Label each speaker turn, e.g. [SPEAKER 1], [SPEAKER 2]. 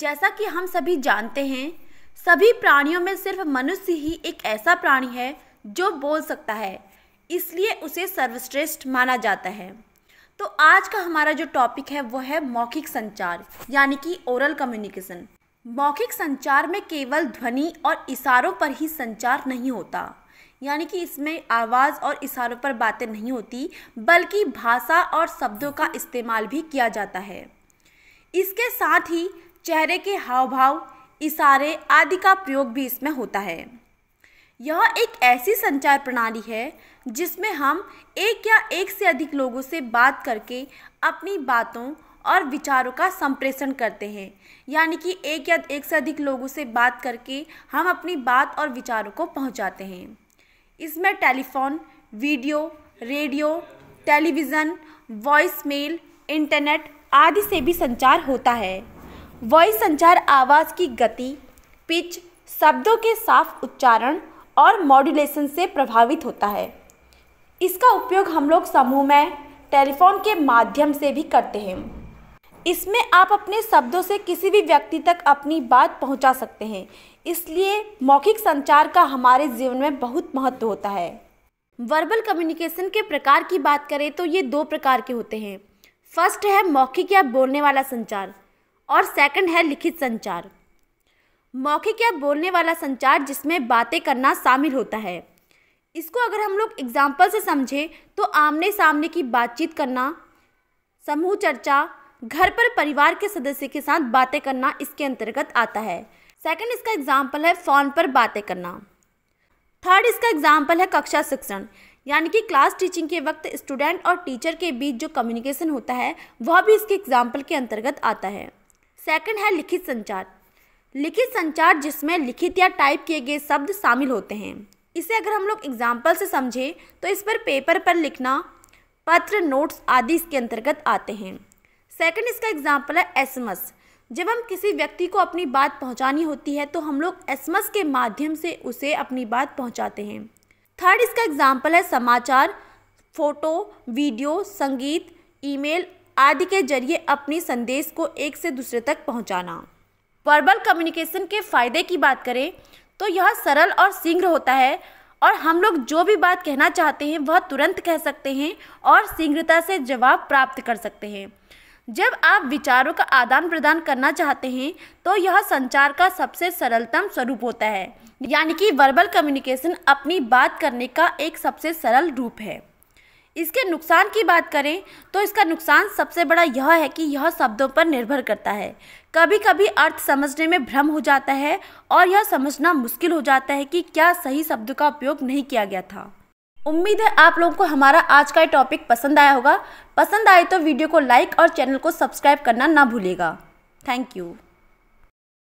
[SPEAKER 1] जैसा कि हम सभी जानते हैं सभी प्राणियों में सिर्फ मनुष्य ही एक ऐसा प्राणी है जो बोल सकता है इसलिए उसे सर्वश्रेष्ठ माना जाता है तो आज का हमारा जो टॉपिक है वो है मौखिक संचार यानी कि ओरल कम्युनिकेशन मौखिक संचार में केवल ध्वनि और इशारों पर ही संचार नहीं होता यानी कि इसमें आवाज़ और इशारों पर बातें नहीं होती बल्कि भाषा और शब्दों का इस्तेमाल भी किया जाता है इसके साथ ही चेहरे के हाव भाव इशारे आदि का प्रयोग भी इसमें होता है यह एक ऐसी संचार प्रणाली है जिसमें हम एक या एक से अधिक लोगों से बात करके अपनी बातों और विचारों का संप्रेषण करते हैं यानी कि एक या एक से अधिक लोगों से बात करके हम अपनी बात और विचारों को पहुंचाते हैं इसमें telephone video radio television voice mail internet आदि से भी संचार होता है वॉइस संचार आवाज़ की गति पिच शब्दों के साफ उच्चारण और मॉड्यूलेशन से प्रभावित होता है इसका उपयोग हम लोग समूह में टेलीफोन के माध्यम से भी करते हैं इसमें आप अपने शब्दों से किसी भी व्यक्ति तक अपनी बात पहुंचा सकते हैं इसलिए मौखिक संचार का हमारे जीवन में बहुत महत्व होता है वर्बल कम्युनिकेशन के प्रकार की बात करें तो ये दो प्रकार के होते हैं फर्स्ट है मौखिक या बोलने वाला संचार और सेकंड है लिखित संचार मौखिक या बोलने वाला संचार जिसमें बातें करना शामिल होता है इसको अगर हम लोग एग्जाम्पल से समझें तो आमने सामने की बातचीत करना समूह चर्चा घर पर परिवार के सदस्य के साथ बातें करना इसके अंतर्गत आता है सेकंड इसका एग्जाम्पल है फ़ोन पर बातें करना थर्ड इसका एग्जाम्पल है कक्षा शिक्षण यानी कि क्लास टीचिंग के वक्त स्टूडेंट और टीचर के बीच जो कम्युनिकेशन होता है वह भी इसके एग्जाम्पल के अंतर्गत आता है सेकंड है लिखित संचार लिखित संचार जिसमें लिखित या टाइप किए गए शब्द शामिल होते हैं इसे अगर हम लोग एग्जाम्पल से समझें तो इस पर पेपर पर लिखना पत्र नोट्स आदि इसके अंतर्गत आते हैं सेकंड इसका एग्जाम्पल है एसमस जब हम किसी व्यक्ति को अपनी बात पहुंचानी होती है तो हम लोग एसमस के माध्यम से उसे अपनी बात पहुंचाते हैं थर्ड इसका एग्जाम्पल है समाचार फ़ोटो वीडियो संगीत ईमेल आदि के जरिए अपनी संदेश को एक से दूसरे तक पहुंचाना। वर्बल कम्युनिकेशन के फ़ायदे की बात करें तो यह सरल और शीघ्र होता है और हम लोग जो भी बात कहना चाहते हैं वह तुरंत कह सकते हैं और शीघ्रता से जवाब प्राप्त कर सकते हैं जब आप विचारों का आदान प्रदान करना चाहते हैं तो यह संचार का सबसे सरलतम स्वरूप होता है यानी कि वर्बल कम्युनिकेशन अपनी बात करने का एक सबसे सरल रूप है इसके नुकसान की बात करें तो इसका नुकसान सबसे बड़ा यह है कि यह शब्दों पर निर्भर करता है कभी कभी अर्थ समझने में भ्रम हो जाता है और यह समझना मुश्किल हो जाता है कि क्या सही शब्द का उपयोग नहीं किया गया था उम्मीद है आप लोगों को हमारा आज का टॉपिक पसंद आया होगा पसंद आए तो वीडियो को लाइक और चैनल को सब्सक्राइब करना ना भूलेगा थैंक यू